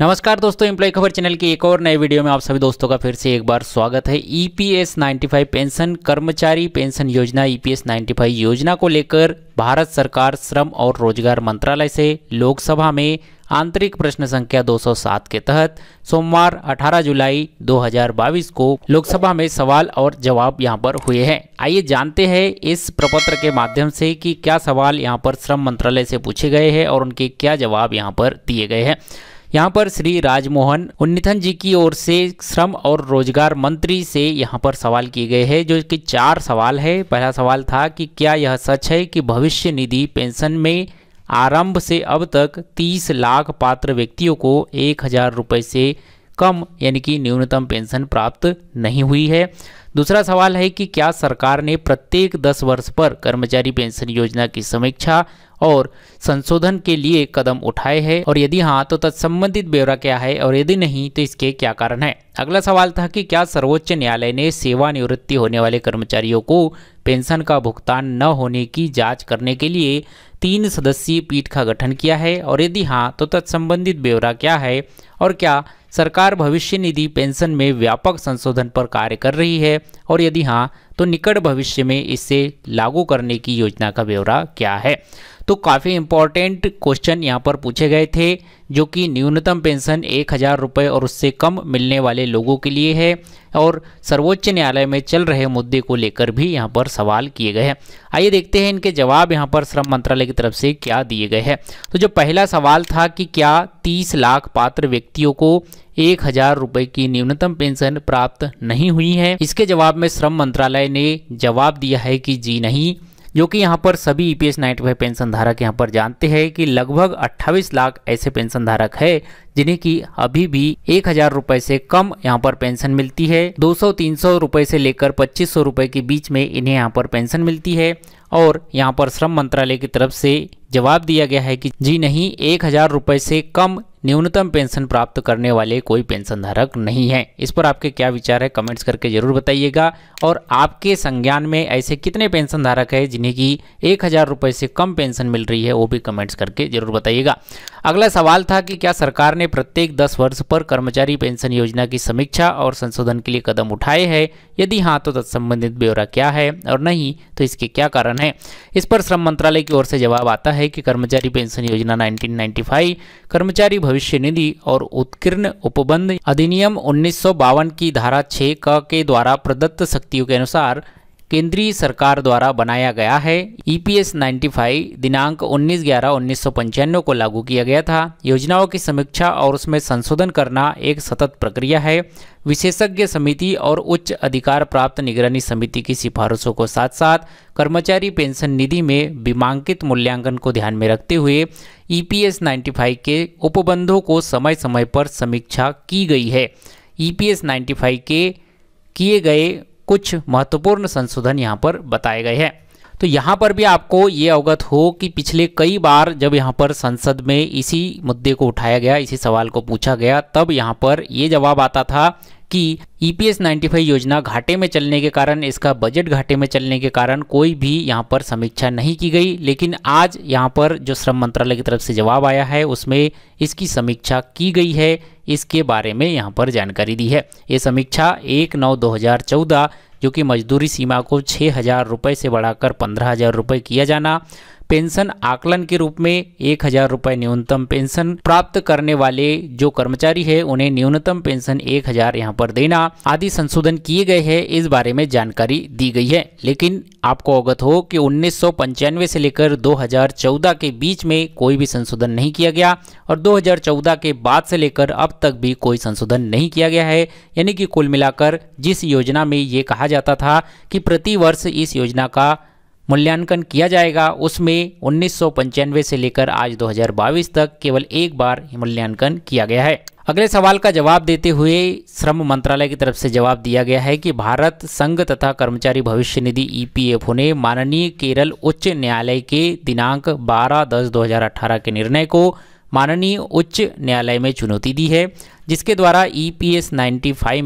नमस्कार दोस्तों इम्प्लॉय खबर चैनल की एक और नए वीडियो में आप सभी दोस्तों का फिर से एक बार स्वागत है ईपीएस e 95 पेंशन कर्मचारी पेंशन योजना ईपीएस e 95 योजना को लेकर भारत सरकार श्रम और रोजगार मंत्रालय से लोकसभा में आंतरिक प्रश्न संख्या 207 के तहत सोमवार 18 जुलाई 2022 को लोकसभा में सवाल और जवाब यहां पर हुए हैं आइए जानते हैं इस प्रपत्र के माध्यम से कि क्या सवाल यहां पर श्रम मंत्रालय से पूछे गए हैं और उनके क्या जवाब यहां पर दिए गए हैं यहाँ पर श्री राजमोहन उन्नीथन जी की ओर से श्रम और रोजगार मंत्री से यहाँ पर सवाल किए गए हैं जो कि चार सवाल है पहला सवाल था कि क्या यह सच है कि भविष्य निधि पेंशन में आरंभ से अब तक 30 लाख पात्र व्यक्तियों को एक हज़ार रुपये से कम यानी कि न्यूनतम पेंशन प्राप्त नहीं हुई है दूसरा सवाल है कि क्या सरकार ने प्रत्येक 10 वर्ष पर कर्मचारी पेंशन योजना की समीक्षा और संशोधन के लिए कदम उठाए हैं और यदि हाँ तो तत्संबंधित ब्यौरा क्या है और यदि नहीं तो इसके क्या कारण है अगला सवाल था कि क्या सर्वोच्च न्यायालय ने सेवानिवृत्ति होने वाले कर्मचारियों को पेंशन का भुगतान न होने की जांच करने के लिए तीन सदस्यीय पीठ का गठन किया है और यदि हाँ तो तत्संबंधित ब्यौरा क्या है और क्या सरकार भविष्य निधि पेंशन में व्यापक संशोधन पर कार्य कर रही है और यदि हाँ तो निकट भविष्य में इसे लागू करने की योजना का ब्यौरा क्या है तो काफ़ी इंपॉर्टेंट क्वेश्चन यहाँ पर पूछे गए थे जो कि न्यूनतम पेंशन एक हज़ार रुपये और उससे कम मिलने वाले लोगों के लिए है और सर्वोच्च न्यायालय में चल रहे मुद्दे को लेकर भी यहाँ पर सवाल किए गए हैं आइए देखते हैं इनके जवाब यहाँ पर श्रम मंत्रालय की तरफ से क्या दिए गए हैं तो जो पहला सवाल था कि क्या तीस लाख पात्र व्यक्तियों को एक हजार रुपये की न्यूनतम पेंशन प्राप्त नहीं हुई है इसके जवाब में श्रम मंत्रालय ने जवाब दिया है कि जी नहीं जो कि यहाँ पर सभी E P S ninety five pension धारक यहाँ पर जानते हैं कि लगभग 28 लाख ऐसे पेंशन धारक है जिन्हें कि अभी भी एक हजार रुपए से कम यहाँ पर पेंशन मिलती है 200-300 रुपए से लेकर 2500 रुपए के बीच में इन्हें यहाँ पर पेंशन मिलती है और यहाँ पर श्रम मंत्रालय की तरफ से जवाब दिया गया है कि जी नहीं एक हजार रुपये से कम न्यूनतम पेंशन प्राप्त करने वाले कोई पेंशन धारक नहीं है इस पर आपके क्या विचार है कमेंट्स करके जरूर बताइएगा और आपके संज्ञान में ऐसे कितने पेंशन धारक है जिन्हें की एक हजार रुपये से कम पेंशन मिल रही है वो भी कमेंट्स करके जरूर बताइएगा अगला सवाल था कि क्या सरकार ने प्रत्येक दस वर्ष पर कर्मचारी पेंशन योजना की समीक्षा और संशोधन के लिए कदम उठाए हैं यदि हाँ तो तत्संबंधित ब्यौरा क्या है और नहीं तो इसके क्या कारण है इस पर श्रम मंत्रालय की ओर से जवाब आता है है कि कर्मचारी पेंशन योजना 1995 कर्मचारी भविष्य निधि और उत्कीर्ण उपबंध अधिनियम उन्नीस की धारा 6 क के द्वारा प्रदत्त शक्तियों के अनुसार केंद्रीय सरकार द्वारा बनाया गया है ईपीएस e 95 दिनांक 19 ग्यारह उन्नीस को लागू किया गया था योजनाओं की समीक्षा और उसमें संशोधन करना एक सतत प्रक्रिया है विशेषज्ञ समिति और उच्च अधिकार प्राप्त निगरानी समिति की सिफारिशों को साथ साथ कर्मचारी पेंशन निधि में बीमांकित मूल्यांकन को ध्यान में रखते हुए ईपीएस e 95 के उपबंधों को समय समय पर समीक्षा की गई है ईपीएस e 95 के किए गए कुछ महत्वपूर्ण संशोधन यहाँ पर बताए गए हैं तो यहाँ पर भी आपको ये अवगत हो कि पिछले कई बार जब यहाँ पर संसद में इसी मुद्दे को उठाया गया इसी सवाल को पूछा गया तब यहाँ पर ये जवाब आता था कि ईपीएस e 95 योजना घाटे में चलने के कारण इसका बजट घाटे में चलने के कारण कोई भी यहां पर समीक्षा नहीं की गई लेकिन आज यहां पर जो श्रम मंत्रालय की तरफ से जवाब आया है उसमें इसकी समीक्षा की गई है इसके बारे में यहां पर जानकारी दी है ये समीक्षा एक नौ दो हज़ार चौदह जो कि मजदूरी सीमा को छः हज़ार रुपये से बढ़ाकर पंद्रह हज़ार रुपये किया जाना पेंशन आकलन के रूप में एक हजार रुपये न्यूनतम पेंशन प्राप्त करने वाले जो कर्मचारी है उन्हें न्यूनतम पेंशन एक हजार यहाँ पर देना आदि संशोधन किए गए हैं इस बारे में जानकारी दी गई है लेकिन आपको अवगत हो कि उन्नीस से लेकर 2014 के बीच में कोई भी संशोधन नहीं किया गया और 2014 के बाद से लेकर अब तक भी कोई संशोधन नहीं किया गया है यानी कि कुल मिलाकर जिस योजना में ये कहा जाता था कि प्रति वर्ष इस योजना का मूल्यांकन किया जाएगा उसमें उन्नीस से लेकर आज 2022 तक केवल एक बार मूल्यांकन किया गया है अगले सवाल का जवाब देते हुए श्रम मंत्रालय की तरफ से जवाब दिया गया है कि भारत संघ तथा कर्मचारी भविष्य निधि ईपीएफओ e ने माननीय केरल उच्च न्यायालय के दिनांक 12 दस 2018 के निर्णय को माननीय उच्च न्यायालय में चुनौती दी है जिसके द्वारा ई पी एस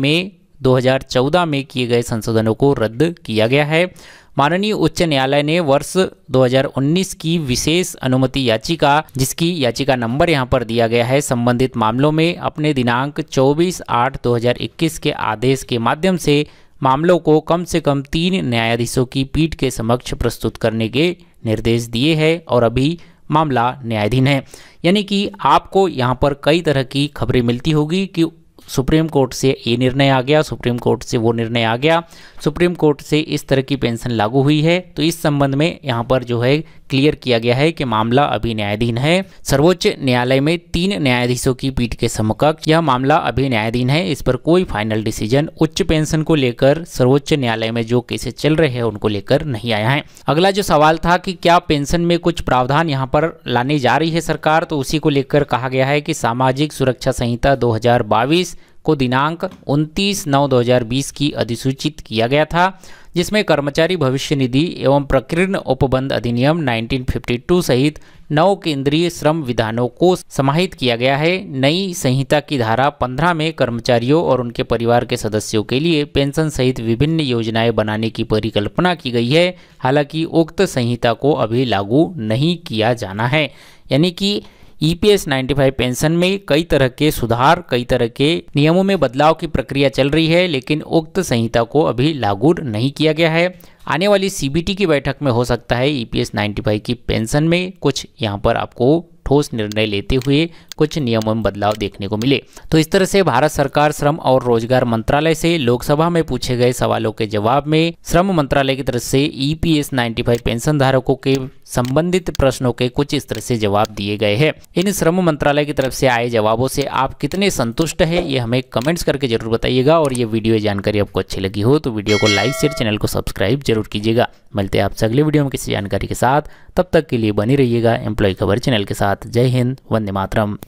में 2014 में किए गए संशोधनों को रद्द किया गया है माननीय उच्च न्यायालय ने वर्ष 2019 की विशेष अनुमति याचिका जिसकी याचिका नंबर यहां पर दिया गया है संबंधित मामलों में अपने दिनांक 24 आठ 2021 के आदेश के माध्यम से मामलों को कम से कम तीन न्यायाधीशों की पीठ के समक्ष प्रस्तुत करने के निर्देश दिए हैं और अभी मामला न्यायाधीन है यानी कि आपको यहाँ पर कई तरह की खबरें मिलती होगी कि सुप्रीम कोर्ट से ये निर्णय आ गया सुप्रीम कोर्ट से वो निर्णय आ गया सुप्रीम कोर्ट से इस तरह की पेंशन लागू हुई है तो इस संबंध में यहाँ पर जो है क्लियर किया गया है कि मामला अभी न्यायाधीन है सर्वोच्च न्यायालय में तीन न्यायाधीशों की पीठ के समकक्ष यह मामला अभी न्यायाधीन है इस पर कोई फाइनल डिसीजन उच्च पेंशन को लेकर सर्वोच्च न्यायालय में जो केसेस चल रहे हैं उनको लेकर नहीं आया है अगला जो सवाल था कि क्या पेंशन में कुछ प्रावधान यहाँ पर लाने जा रही है सरकार तो उसी को लेकर कहा गया है कि सामाजिक सुरक्षा संहिता दो को दिनांक 29 नौ 2020 की अधिसूचित किया गया था जिसमें कर्मचारी भविष्य निधि एवं प्रकीर्ण उपबंध अधिनियम 1952 सहित नौ केंद्रीय श्रम विधानों को समाहित किया गया है नई संहिता की धारा 15 में कर्मचारियों और उनके परिवार के सदस्यों के लिए पेंशन सहित विभिन्न योजनाएं बनाने की परिकल्पना की गई है हालांकि उक्त संहिता को अभी लागू नहीं किया जाना है यानी कि ईपीएस 95 पेंशन में कई तरह के सुधार कई तरह के नियमों में बदलाव की प्रक्रिया चल रही है लेकिन उक्त संहिता को अभी लागू नहीं किया गया है आने वाली सीबीटी की बैठक में हो सकता है ईपीएस e 95 की पेंशन में कुछ यहाँ पर आपको ठोस निर्णय लेते हुए कुछ नियमों में बदलाव देखने को मिले तो इस तरह से भारत सरकार श्रम और रोजगार मंत्रालय से लोकसभा में पूछे गए सवालों के जवाब में श्रम मंत्रालय की तरफ से ईपीएस e 95 पेंशन धारकों के संबंधित प्रश्नों के कुछ इस तरह से जवाब दिए गए हैं इन श्रम मंत्रालय की तरफ से आए जवाबों से आप कितने संतुष्ट हैं ये हमें कमेंट्स करके जरूर बताइएगा और ये वीडियो जानकारी आपको अच्छी लगी हो तो वीडियो को लाइक शेयर चैनल को सब्सक्राइब जरूर कीजिएगा मिलते हैं आपसे अगले वीडियो में किसी जानकारी के साथ तब तक के लिए बनी रहिएगा एम्प्लॉय खबर चैनल के साथ साथ जय हिंद वंदे मातरम